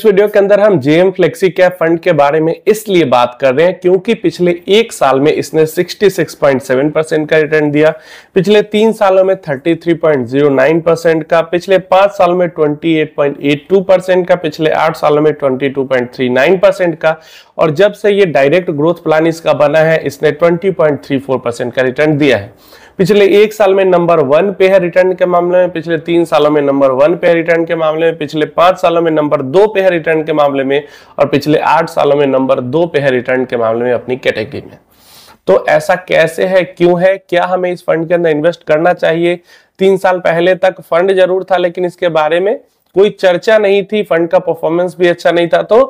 इस वीडियो के अंदर हम जेएम फ्लेक्सी कैप फंड के बारे में इसलिए बात कर रहे हैं क्योंकि पिछले एक साल में इसने 66.7 परसेंट का रिटर्न दिया पिछले तीन सालों में 33.09 परसेंट का पिछले पांच साल में 28.82 परसेंट का पिछले आठ सालों में 22.39 परसेंट का और जब से ये डायरेक्ट ग्रोथ प्लान इसका बना है इसने ट्वेंटी का रिटर्न दिया है पिछले एक साल में नंबर वन पे है रिटर्न के मामले में पिछले तीन सालों में नंबर वन पे है रिटर्न के मामले में पिछले पांच सालों में नंबर दो पे है रिटर्न के मामले में और पिछले आठ सालों में नंबर दो पे है रिटर्न के मामले में अपनी कैटेगरी में तो ऐसा कैसे है क्यों है क्या हमें इस फंड के अंदर इन्वेस्ट करना चाहिए तीन साल पहले तक फंड जरूर था लेकिन इसके बारे में कोई चर्चा नहीं थी फंड का परफॉर्मेंस भी अच्छा नहीं था तो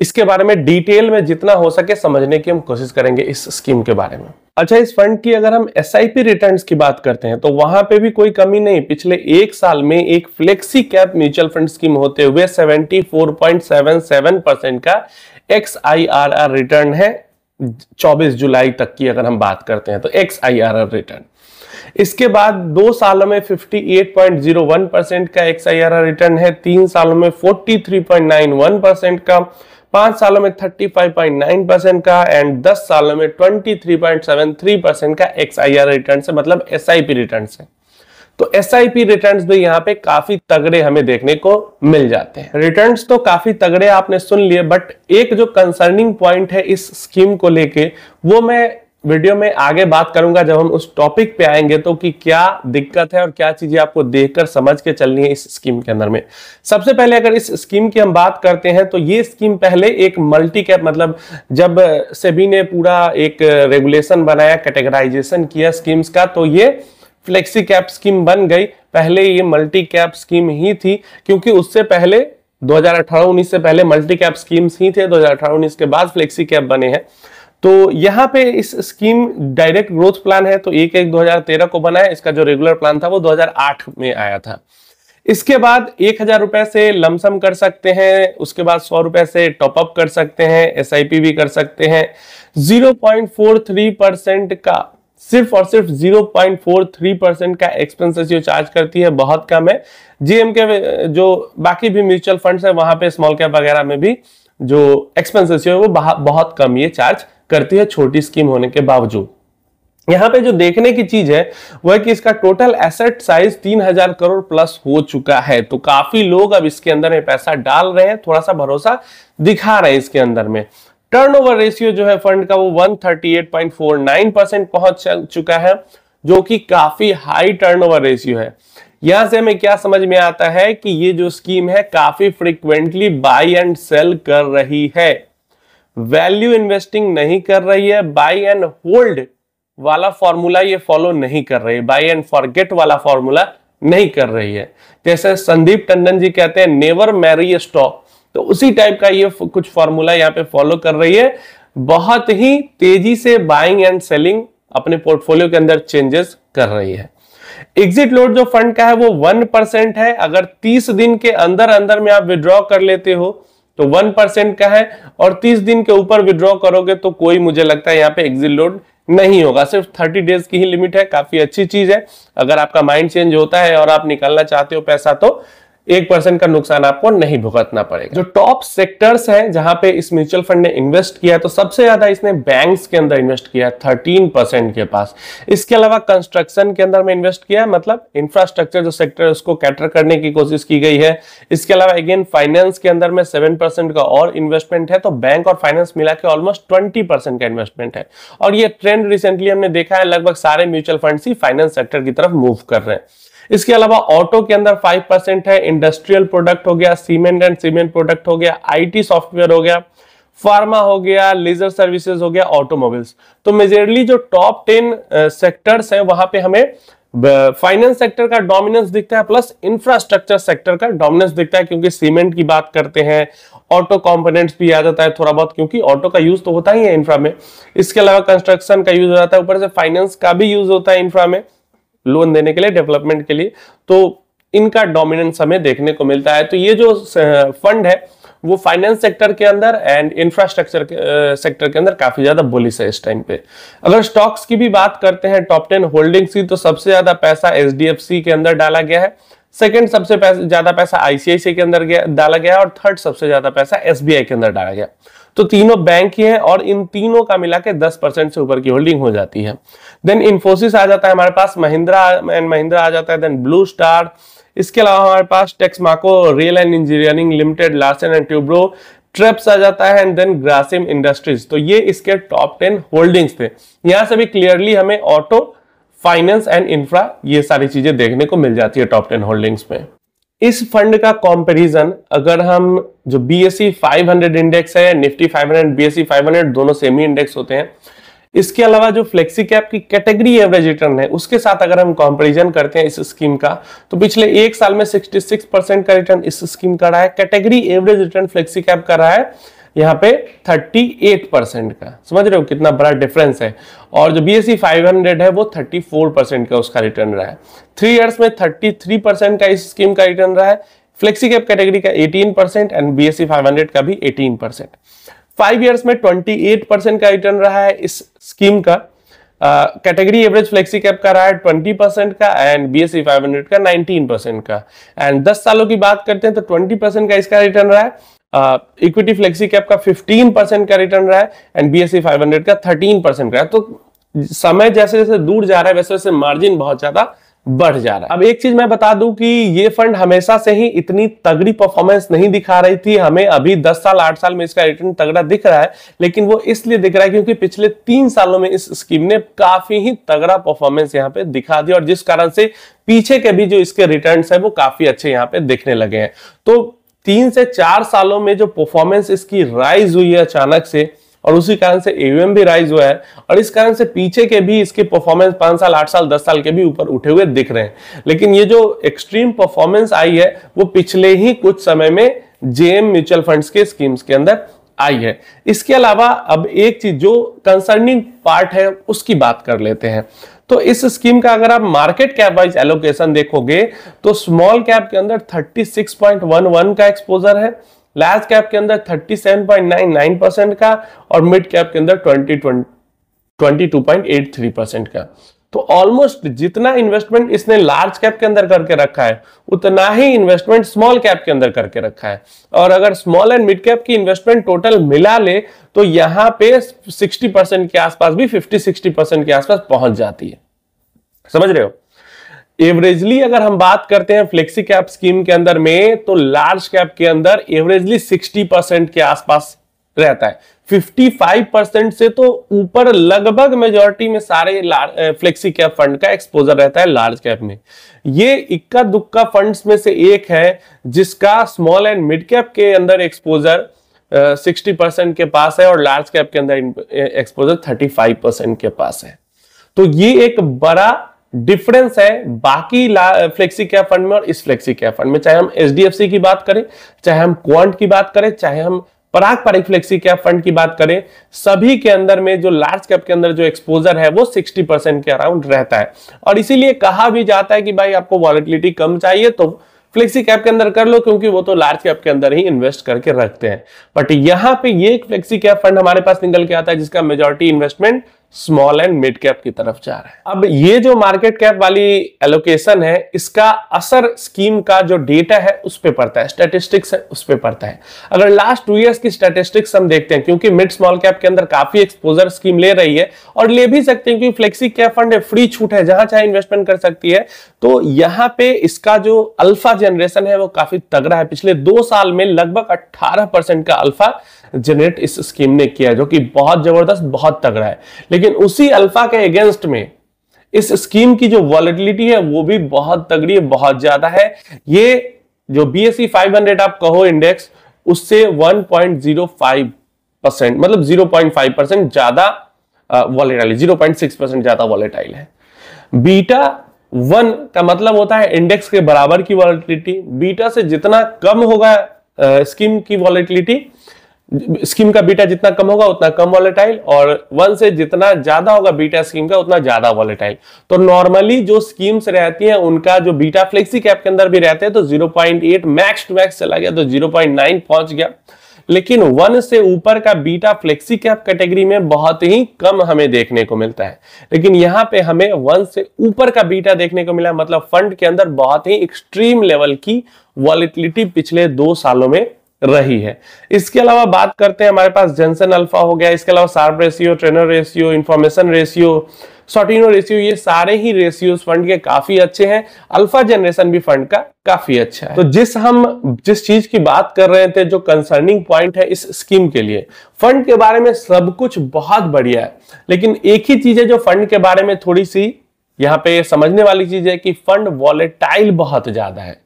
इसके बारे में डिटेल में जितना हो सके समझने की हम कोशिश करेंगे इस स्कीम के बारे में अच्छा इस फंड की अगर हम एस आई की बात करते हैं तो वहां पे भी कोई कमी नहीं पिछले एक साल में एक flexi cap mutual fund scheme होते हुए 74.77 परसेंट का X I R R return है 24 जुलाई तक की अगर हम बात करते हैं तो X I R R return इसके बाद दो सालों में 58.01 परसेंट का X I R R return है तीन सालों में 43.91 परसेंट का पांच सालों में 35.9 परसेंट का एंड 10 सालों में 23.73 परसेंट का एक्स आई आर रिटर्न है मतलब एस आई पी रिटर्न है तो एस आई पी रिटर्न भी यहाँ पे काफी तगड़े हमें देखने को मिल जाते हैं रिटर्न तो काफी तगड़े आपने सुन लिए बट एक जो कंसर्निंग पॉइंट है इस स्कीम को लेके वो मैं वीडियो में आगे बात करूंगा जब हम उस टॉपिक पे आएंगे तो कि क्या दिक्कत है और क्या चीजें आपको देखकर समझ के चलनी है इस स्कीम के अंदर में सबसे पहले अगर इस स्कीम की हम बात करते हैं तो ये स्कीम पहले एक मल्टी कैप मतलब जब सेबी ने पूरा एक रेगुलेशन बनाया कैटेगराइजेशन किया स्कीम्स का तो ये फ्लेक्सी कैप स्कीम बन गई पहले ये मल्टी कैप स्कीम ही थी क्योंकि उससे पहले 2018-19 से पहले मल्टी कैप स्कीम्स ही थे 2018-19 के बाद फ्लेक्सी कैप बने हैं तो यहाँ पे इस स्कीम डायरेक्ट ग्रोथ प्लान है तो एक एक 2013 को बनाया इसका जो रेगुलर प्लान था वो 2008 में आया था इसके बाद एक हजार रुपए से लमसम कर सकते हैं उसके बाद सौ रुपए से टॉपअप कर सकते हैं एस भी कर सकते हैं 0.43 परसेंट का सिर्फ और सिर्फ 0.43 परसेंट का एक्सपेंस रेशियो चार्ज करती है बहुत कम है जीएम के जो बाकी भी म्यूचुअल फंड्स है वहां पे स्मॉल कैप वगैरह में भी जो एक्सपेंसेस है वो बहुत कम ये चार्ज करती है छोटी स्कीम होने के बावजूद यहाँ पे जो देखने की चीज है वह है कि इसका total asset size 3000 crore plus हो चुका है तो काफी लोग अब इसके अंदर में पैसा डाल रहे हैं थोड़ा सा भरोसा दिखा रहे हैं इसके अंदर में टर्नओवर रेशियो जो है फंड का वो 138.49 परसेंट पहुंच चुका है जो कि काफी हाई टर्नओवर रेशियो है यहां से हमें क्या समझ में आता है कि ये जो स्कीम है काफी फ्रिक्वेंटली बाई एंड सेल कर रही है वैल्यू इन्वेस्टिंग नहीं कर रही है बाई एंड होल्ड वाला फॉर्मूला ये फॉलो नहीं कर रही है बाई एंड फॉरगेट वाला फॉर्मूला नहीं कर रही है जैसे संदीप टंडन जी कहते हैं नेवर मैरी स्टॉक तो उसी टाइप का ये कुछ फॉर्मूला यहाँ पे फॉलो कर रही है बहुत ही तेजी से बाइंग एंड सेलिंग अपने पोर्टफोलियो के अंदर चेंजेस कर रही है एग्जिट लोड जो फंड का है वो वन परसेंट है अगर तीस दिन के अंदर अंदर में आप विड्रॉ कर लेते हो तो वन परसेंट का है और तीस दिन के ऊपर विड्रॉ करोगे तो कोई मुझे लगता है यहाँ पे एग्जिट लोड नहीं होगा सिर्फ थर्टी डेज की ही लिमिट है काफी अच्छी चीज है अगर आपका माइंड चेंज होता है और आप निकालना चाहते हो पैसा तो एक परसेंट का नुकसान आपको नहीं भुगतना पड़ेगा जो टॉप सेक्टर्स हैं जहां पे इस म्यूचुअल फंड ने इन्वेस्ट किया तो सबसे ज्यादा इसने बैंक्स के अंदर इन्वेस्ट किया 13 परसेंट के पास इसके अलावा कंस्ट्रक्शन के अंदर में इन्वेस्ट किया मतलब इंफ्रास्ट्रक्चर जो सेक्टर है उसको कैटर करने की कोशिश की गई है इसके अलावा अगेन फाइनेंस के अंदर में सेवन का और इन्वेस्टमेंट है तो बैंक और फाइनेंस मिला के ऑलमोस्ट ट्वेंटी का इन्वेस्टमेंट है और ये ट्रेंड रिसेंटली हमने देखा है लगभग सारे म्यूचुअल फंड ही फाइनेंस सेक्टर की तरफ मूव कर रहे हैं इसके अलावा ऑटो के अंदर 5 परसेंट है इंडस्ट्रियल प्रोडक्ट हो गया सीमेंट एंड सीमेंट प्रोडक्ट हो गया आईटी सॉफ्टवेयर हो गया फार्मा हो गया लेजर सर्विसेज हो गया ऑटोमोबाइल्स तो मेजरली जो टॉप टेन सेक्टर्स हैं वहां पे हमें फाइनेंस uh, सेक्टर का डोमिनेंस दिखता है प्लस इंफ्रास्ट्रक्चर सेक्टर का डोमिनेंस दिखता है क्योंकि सीमेंट की बात करते हैं ऑटो कंपोनेंट्स भी आ जाता है थोड़ा बहुत क्योंकि ऑटो का यूज तो होता ही है इंफ्रा में इसके अलावा कंस्ट्रक्शन का यूज हो जाता है ऊपर से फाइनेंस का भी यूज होता है इंफ्रा में लोन देने के लिए डेवलपमेंट के लिए तो इनका डोमिनेंस हमें देखने को मिलता है तो ये जो फंड है वो फाइनेंस सेक्टर के अंदर एंड इंफ्रास्ट्रक्चर सेक्टर के अंदर काफी ज्यादा बुलिस है इस टाइम पे अगर स्टॉक्स की भी बात करते हैं टॉप टेन होल्डिंग्स की तो सबसे ज्यादा पैसा एच के अंदर डाला गया है सेकेंड सबसे ज्यादा पैसा आईसीआईसी के अंदर डाला गया और थर्ड सबसे ज्यादा पैसा एसबीआई के अंदर डाला गया तो तीनों बैंक ही है और इन तीनों का मिला के दस परसेंट से ऊपर की होल्डिंग हो जाती है देन इन्फोसिस आ जाता है हमारे पास महिंद्रा एंड महिंद्रा आ जाता है देन ब्लू स्टार इसके अलावा हमारे पास Texmaco Real and Engineering Limited Larsen and Toubro ट्रिप्स आ जाता है एंड देन ग्रासिम इंडस्ट्रीज तो ये इसके टॉप टेन होल्डिंग्स थे यहां से भी क्लियरली हमें ऑटो फाइनेंस एंड इंफ्रा ये सारी चीजें देखने को मिल जाती है टॉप टेन होल्डिंग्स में इस फंड का कंपैरिजन अगर हम जो B S C five hundred index है Nifty five hundred B S C five hundred दोनों सेमी इंडेक्स होते हैं इसके अलावा जो फ्लेक्सी कैप की कैटेगरी एवरेज रिटर्न है उसके साथ अगर हम कंपैरिजन करते हैं इस स्कीम का तो पिछले एक साल में 66 परसेंट का रिटर्न इस स्कीम का रहा है category average return flexi cap का रहा है यहाँ पे 38 परसेंट का समझ रहे हो कितना बड़ा डिफरेंस है और जो B S C five hundred है वो 34 परसेंट का उसका रिटर्न रहा है थ्री इयर्स में 33 परसेंट का इस स्कीम का रिटर्न रहा है फ्लेक्सी कैप कैटेगरी का 18 percent and B S C five hundred का भी 18 परसेंट फाइव ईयर्स में 28 परसेंट का रिटर्न रहा है इस स्कीम का कैटेगरी एवरेज फ्लेक्सी कैप का रहा है ट्वेंटी परसेंट का and B S C five hundred का नाइनटीन परसेंट का एंड दस सालों की बात करते हैं तो ट्वेंटी परसेंट का इसका रिटर्न रहा है इक्विटी फ्लेक्सी कैप का 15 परसेंट का रिटर्न रहा है एंड बीएससी 500 का 13 परसेंट का तो समय जैसे जैसे दूर जा रहा है वैसे वैसे मार्जिन बहुत ज्यादा बढ़ जा रहा है अब एक चीज मैं बता दूं कि ये फंड हमेशा से ही इतनी तगड़ी परफॉर्मेंस नहीं दिखा रही थी हमें अभी 10 साल 8 साल में इसका रिटर्न तगड़ा दिख रहा है लेकिन वो इसलिए दिख रहा है क्योंकि पिछले तीन सालों में इस स्कीम ने काफी ही तगड़ा परफॉर्मेंस यहाँ पे दिखा दिया और जिस कारण से पीछे के भी जो इसके रिटर्न है वो काफी अच्छे यहाँ पे दिखने लगे हैं तो तीन से चार सालों में जो परफॉर्मेंस इसकी राइज हुई है अचानक से और उसी कारण से एवीएम भी राइज हुआ है और इस कारण से पीछे के भी इसके परफॉर्मेंस पांच साल आठ साल दस साल के भी ऊपर उठे हुए दिख रहे हैं लेकिन ये जो एक्सट्रीम परफॉर्मेंस आई है वो पिछले ही कुछ समय में जेएम म्यूचुअल फंड्स के स्कीम्स के अंदर आई है इसके अलावा अब एक चीज जो कंसर्निंग पार्ट है उसकी बात कर लेते हैं तो इस स्कीम का अगर आप मार्केट कैप वाइज एलोकेशन देखोगे तो स्मॉल कैप के अंदर 36.11 का एक्सपोजर है लार्ज कैप के अंदर 37.99 परसेंट का और मिड कैप के अंदर 20 22.83 परसेंट का तो ऑलमोस्ट जितना इन्वेस्टमेंट इसने लार्ज कैप के अंदर करके रखा है उतना ही इन्वेस्टमेंट स्मॉल कैप के अंदर करके रखा है और अगर स्मॉल एंड मिड कैप की इन्वेस्टमेंट टोटल मिला ले तो यहां पे 60 परसेंट के आसपास भी 50-60 परसेंट के आसपास पहुंच जाती है समझ रहे हो एवरेजली अगर हम बात करते हैं फ्लेक्सी कैप स्कीम के अंदर में तो लार्ज कैप के अंदर एवरेजली सिक्सटी के आसपास रहता है 55 परसेंट से तो ऊपर लगभग मेजोरिटी में सारे फ्लेक्सी कैप फंड का एक्सपोजर रहता है लार्ज कैप में ये इक्का दुक्का फंड्स में से एक है जिसका स्मॉल एंड मिड कैप के अंदर एक्सपोजर सिक्सटी परसेंट के पास है और लार्ज कैप के अंदर एक्सपोजर 35% परसेंट के पास है तो ये एक बड़ा डिफरेंस है बाकी फ्लेक्सी कैप फंड में और इस फ्लेक्सी कैप फंड में चाहे हम एच की बात करें चाहे हम क्वांट की बात करें चाहे हम पराग पारिफ्लेक्सी कैप फंड की बात करें सभी के अंदर में जो लार्ज कैप के अंदर जो एक्सपोजर है वो 60 परसेंट के अराउंड रहता है और इसीलिए कहा भी जाता है कि भाई आपको वॉलिटिलिटी कम चाहिए तो फ्लेक्सी कैप के अंदर कर लो क्योंकि वो तो लार्ज कैप के अंदर ही इन्वेस्ट करके रखते हैं बट यहाँ पे ये फ्लेक्सी कैप फंड हमारे पास निकल के आता है जिसका majority investment small and mid cap की तरफ जा रहा है अब ये जो मार्केट कैप वाली एलोकेशन है इसका असर स्कीम का जो डेटा है उस पर पड़ता है स्टेटिस्टिक्स है उस पर पड़ता है अगर लास्ट टू ईयर्स की स्टेटिस्टिक्स हम देखते हैं क्योंकि मिड स्मॉल कैप के अंदर काफी एक्सपोजर स्कीम ले रही है और ले भी सकते हैं क्योंकि फ्लेक्सी कैप फंड है फ्री छूट है जहां चाहे इन्वेस्टमेंट कर सकती है तो यहाँ पे इसका जो अल्फा जनरेशन है वो काफी तगड़ा है पिछले दो साल में लगभग अट्ठारह का अल्फा जनरेट इस स्कीम ने किया जो कि बहुत जबरदस्त बहुत तगड़ा है लेकिन उसी अल्फा के अगेंस्ट में इस स्कीम की जो वॉलिटिलिटी है वो भी बहुत तगड़ी है बहुत ज्यादा है ये जो बी एस e आप कहो इंडेक्स उससे 1.05 परसेंट मतलब 0.5 परसेंट ज्यादा volatile zero point six percent ज्यादा वॉलेटाइल है बीटा वन का मतलब होता है इंडेक्स के बराबर की वॉलेटिलिटी बीटा से जितना कम होगा स्कीम की वॉलेटिलिटी स्कीम का बीटा जितना कम होगा उतना कम वॉलेटाइल और वन से जितना ज्यादा होगा बीटा स्कीम का उतना ज्यादा वॉलेटाइल तो नॉर्मली जो स्कीम्स रहती हैं उनका जो बीटा फ्लेक्सी कैप के अंदर भी रहते हैं तो 0.8 मैक्स टू मैक्स चला गया तो 0.9 पहुंच गया लेकिन वन से ऊपर का बीटा फ्लेक्सी कैप कैटेगरी में बहुत ही कम हमें देखने को मिलता है लेकिन यहां पे हमें वन से ऊपर का बीटा देखने को मिला मतलब फंड के अंदर बहुत ही एक्सट्रीम लेवल की वॉलिटिलिटी पिछले दो सालों में रही है इसके अलावा बात करते हैं हमारे पास जेंसन अल्फा हो गया इसके अलावा Sharpe ratio Treynor ratio information ratio Sortino ratio ये सारे ही रेशियोज फंड के काफी अच्छे हैं अल्फा जनरेशन भी फंड का काफी अच्छा है तो जिस हम जिस चीज की बात कर रहे थे जो कंसर्निंग पॉइंट है इस स्कीम के लिए फंड के बारे में सब कुछ बहुत बढ़िया है लेकिन एक ही चीज है जो फंड के बारे में थोड़ी सी यहाँ पे समझने वाली चीज है कि फंड वॉलेटाइल बहुत ज्यादा है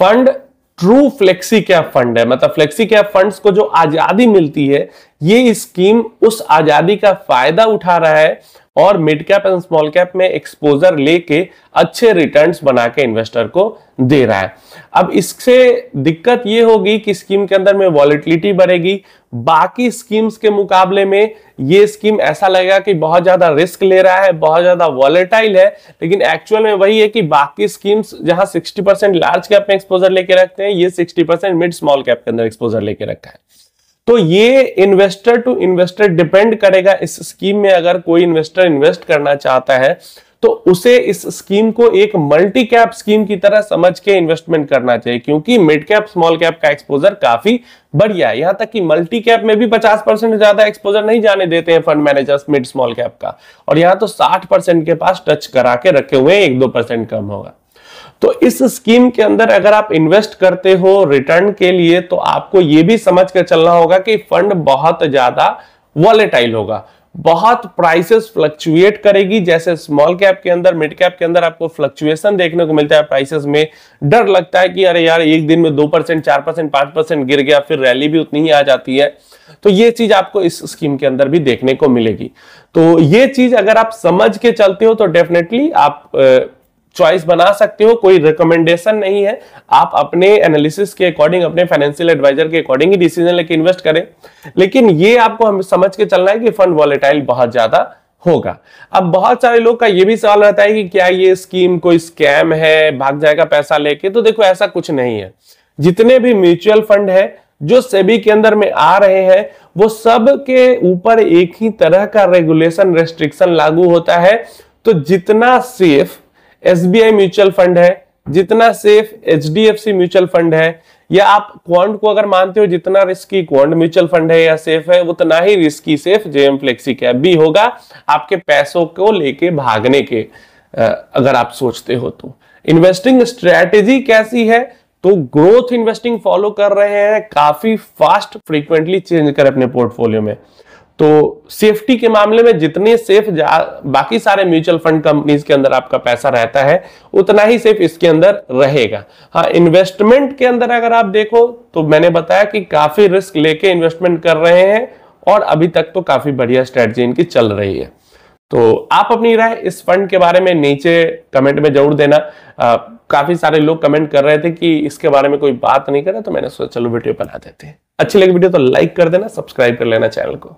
fund true flexi cap fund है मतलब फ्लेक्सी कैप फंड्स को जो आजादी मिलती है ये स्कीम उस आजादी का फायदा उठा रहा है और mid cap and small cap में एक्सपोजर लेके अच्छे रिटर्न्स बना के इन्वेस्टर को दे रहा है अब इससे दिक्कत ये होगी कि स्कीम के अंदर में वॉलिटिलिटी बढ़ेगी बाकी स्कीम्स के मुकाबले में ये स्कीम ऐसा लगेगा कि बहुत ज्यादा रिस्क ले रहा है बहुत ज्यादा वॉलेटाइल है लेकिन एक्चुअल में वही है कि बाकी स्कीम्स जहां 60 परसेंट लार्ज कैप में एक्सपोजर लेके रखते हैं ये 60 परसेंट मिड स्मॉल कैप के अंदर एक्सपोजर लेके रखा है तो ये इन्वेस्टर टू इन्वेस्टर डिपेंड करेगा इस स्कीम में अगर कोई इन्वेस्टर इन्वेस्ट करना चाहता है तो उसे इस स्कीम को एक मल्टी कैप स्कीम की तरह समझ के इन्वेस्टमेंट करना चाहिए क्योंकि मिड कैप स्मॉल कैप का एक्सपोजर काफी बढ़िया है यहां तक कि मल्टी कैप में भी 50 परसेंट ज्यादा एक्सपोजर नहीं जाने देते हैं fund managers mid small cap का और यहां तो 60 परसेंट के पास टच करा के रखे हुए एक दो परसेंट कम होगा तो इस स्कीम के अंदर अगर आप इन्वेस्ट करते हो रिटर्न के लिए तो आपको यह भी समझ कर चलना होगा कि फंड बहुत ज्यादा वॉलेटाइल होगा बहुत प्राइसेस फ्लक्चुएट करेगी जैसे स्मॉल कैप के अंदर मिड कैप के अंदर आपको फ्लक्चुएशन देखने को मिलता है प्राइसेस में डर लगता है कि अरे यार एक दिन में दो परसेंट चार परसेंट पांच परसेंट गिर गया फिर रैली भी उतनी ही आ जाती है तो ये चीज आपको इस स्कीम के अंदर भी देखने को मिलेगी तो ये चीज अगर आप समझ के चलते हो तो डेफिनेटली आप चॉइस बना सकते हो कोई रिकमेंडेशन नहीं है आप अपने एनालिसिस के अकॉर्डिंग अपने फाइनेंशियल एडवाइजर के अकॉर्डिंग ही डिसीजन लेके इन्वेस्ट करें लेकिन ये आपको हम समझ के चलना है कि फंड वॉलेटाइल बहुत ज्यादा होगा अब बहुत सारे लोग का ये भी सवाल रहता है कि क्या ये स्कीम कोई स्कैम है भाग जाएगा पैसा लेके तो देखो ऐसा कुछ नहीं है जितने भी म्यूचुअल फंड है जो सेबी के अंदर में आ रहे हैं वो सब के ऊपर एक ही तरह का रेगुलेशन रेस्ट्रिक्शन लागू होता है तो जितना सेफ एसबीआई म्यूचुअल फंड है जितना सेफ एचडीएफसी म्यूचुअल फंड है या आप क्वांट को अगर मानते हो जितना रिस्की क्वांट म्यूचुअल फंड है या सेफ है उतना ही risky safe JM flexi cap भी होगा आपके पैसों को लेके भागने के अगर आप सोचते हो तो इन्वेस्टिंग स्ट्रेटेजी कैसी है तो ग्रोथ इन्वेस्टिंग फॉलो कर रहे हैं काफी फास्ट फ्रीक्वेंटली चेंज कर अपने पोर्टफोलियो में तो सेफ्टी के मामले में जितने सेफ बाकी सारे म्यूचुअल फंड कंपनीज के अंदर आपका पैसा रहता है उतना ही सेफ इसके अंदर रहेगा हाँ इन्वेस्टमेंट के अंदर अगर आप देखो तो मैंने बताया कि काफी रिस्क लेके इन्वेस्टमेंट कर रहे हैं और अभी तक तो काफी बढ़िया स्ट्रेटजी इनकी चल रही है तो आप अपनी राय इस फंड के बारे में नीचे कमेंट में जरूर देना आ, काफी सारे लोग कमेंट कर रहे थे कि इसके बारे में कोई बात नहीं करे तो मैंने सोचा चलो वीडियो बना देते हैं अच्छी लगी वीडियो तो लाइक कर देना सब्सक्राइब कर लेना चैनल को